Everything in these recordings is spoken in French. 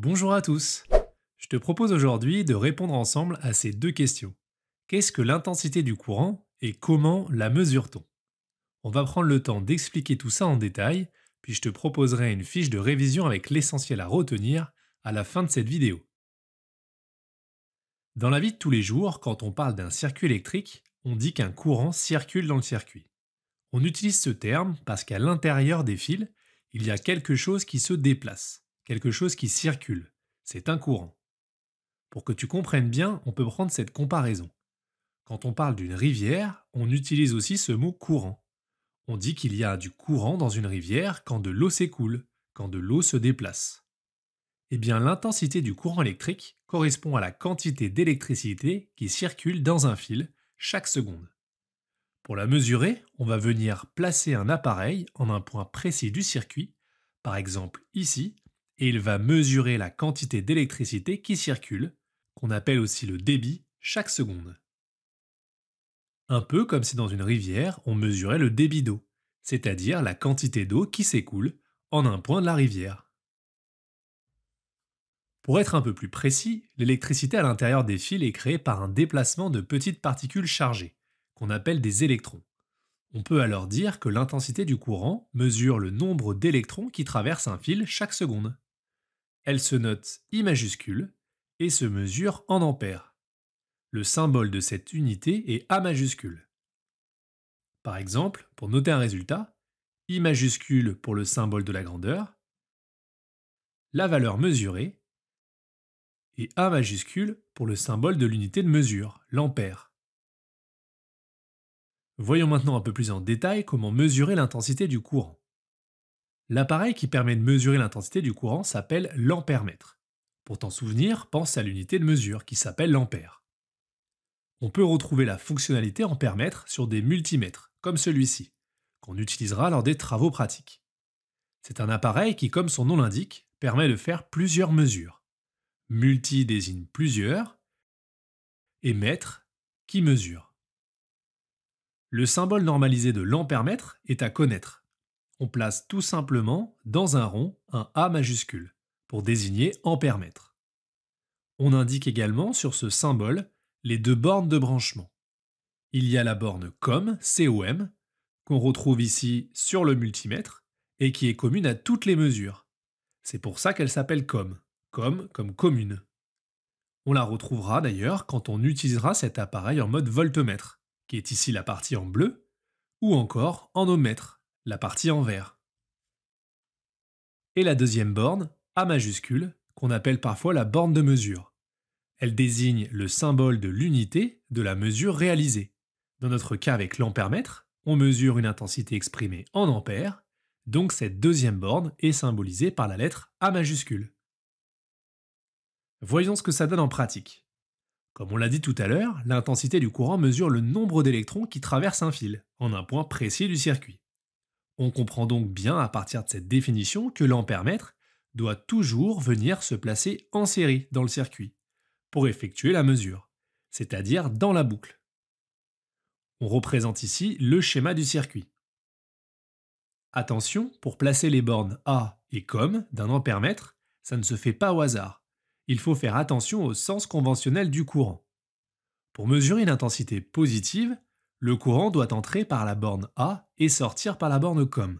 Bonjour à tous Je te propose aujourd'hui de répondre ensemble à ces deux questions. Qu'est-ce que l'intensité du courant et comment la mesure-t-on On va prendre le temps d'expliquer tout ça en détail, puis je te proposerai une fiche de révision avec l'essentiel à retenir à la fin de cette vidéo. Dans la vie de tous les jours, quand on parle d'un circuit électrique, on dit qu'un courant circule dans le circuit. On utilise ce terme parce qu'à l'intérieur des fils, il y a quelque chose qui se déplace quelque chose qui circule, c'est un courant. Pour que tu comprennes bien, on peut prendre cette comparaison. Quand on parle d'une rivière, on utilise aussi ce mot courant. On dit qu'il y a du courant dans une rivière quand de l'eau s'écoule, quand de l'eau se déplace. Eh bien, l'intensité du courant électrique correspond à la quantité d'électricité qui circule dans un fil chaque seconde. Pour la mesurer, on va venir placer un appareil en un point précis du circuit, par exemple ici, et il va mesurer la quantité d'électricité qui circule, qu'on appelle aussi le débit, chaque seconde. Un peu comme si dans une rivière on mesurait le débit d'eau, c'est-à-dire la quantité d'eau qui s'écoule en un point de la rivière. Pour être un peu plus précis, l'électricité à l'intérieur des fils est créée par un déplacement de petites particules chargées, qu'on appelle des électrons. On peut alors dire que l'intensité du courant mesure le nombre d'électrons qui traversent un fil chaque seconde. Elle se note I majuscule et se mesure en ampères. Le symbole de cette unité est A majuscule. Par exemple, pour noter un résultat, I majuscule pour le symbole de la grandeur, la valeur mesurée, et A majuscule pour le symbole de l'unité de mesure, l'ampère. Voyons maintenant un peu plus en détail comment mesurer l'intensité du courant. L'appareil qui permet de mesurer l'intensité du courant s'appelle l'ampèremètre. Pour t'en souvenir, pense à l'unité de mesure qui s'appelle l'ampère. On peut retrouver la fonctionnalité ampèremètre sur des multimètres, comme celui-ci, qu'on utilisera lors des travaux pratiques. C'est un appareil qui, comme son nom l'indique, permet de faire plusieurs mesures. Multi désigne plusieurs et mètre qui mesure. Le symbole normalisé de l'ampèremètre est à connaître on place tout simplement dans un rond un A majuscule pour désigner en mètre. On indique également sur ce symbole les deux bornes de branchement. Il y a la borne COM, COM qu'on retrouve ici sur le multimètre et qui est commune à toutes les mesures. C'est pour ça qu'elle s'appelle COM, COM comme commune. On la retrouvera d'ailleurs quand on utilisera cet appareil en mode voltmètre, qui est ici la partie en bleu, ou encore en ohmmètre, la partie en vert. Et la deuxième borne, A majuscule, qu'on appelle parfois la borne de mesure. Elle désigne le symbole de l'unité de la mesure réalisée. Dans notre cas avec l'ampèremètre, on mesure une intensité exprimée en ampères, donc cette deuxième borne est symbolisée par la lettre A majuscule. Voyons ce que ça donne en pratique. Comme on l'a dit tout à l'heure, l'intensité du courant mesure le nombre d'électrons qui traversent un fil, en un point précis du circuit. On comprend donc bien à partir de cette définition que l'ampèremètre doit toujours venir se placer en série dans le circuit pour effectuer la mesure, c'est-à-dire dans la boucle. On représente ici le schéma du circuit. Attention, pour placer les bornes A et COM d'un ampèremètre, ça ne se fait pas au hasard. Il faut faire attention au sens conventionnel du courant. Pour mesurer une intensité positive, le courant doit entrer par la borne A et sortir par la borne COM.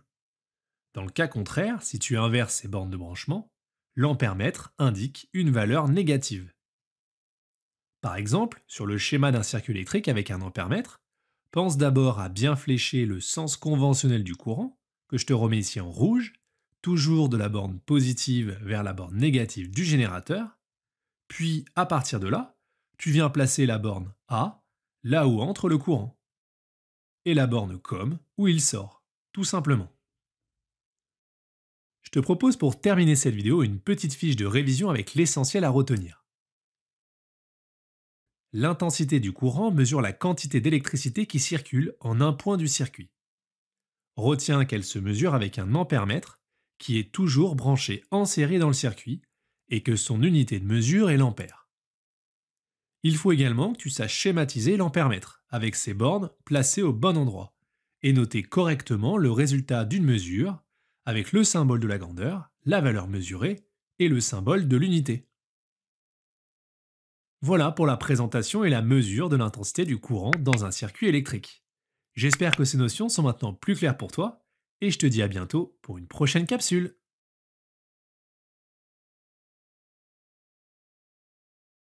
Dans le cas contraire, si tu inverses ces bornes de branchement, l'ampèremètre indique une valeur négative. Par exemple, sur le schéma d'un circuit électrique avec un ampèremètre, pense d'abord à bien flécher le sens conventionnel du courant, que je te remets ici en rouge, toujours de la borne positive vers la borne négative du générateur, puis à partir de là, tu viens placer la borne A là où entre le courant et la borne com où il sort, tout simplement. Je te propose pour terminer cette vidéo une petite fiche de révision avec l'essentiel à retenir. L'intensité du courant mesure la quantité d'électricité qui circule en un point du circuit. Retiens qu'elle se mesure avec un ampèremètre qui est toujours branché en série dans le circuit et que son unité de mesure est l'ampère. Il faut également que tu saches schématiser l'en permettre, avec ses bornes placées au bon endroit, et noter correctement le résultat d'une mesure, avec le symbole de la grandeur, la valeur mesurée et le symbole de l'unité. Voilà pour la présentation et la mesure de l'intensité du courant dans un circuit électrique. J'espère que ces notions sont maintenant plus claires pour toi, et je te dis à bientôt pour une prochaine capsule.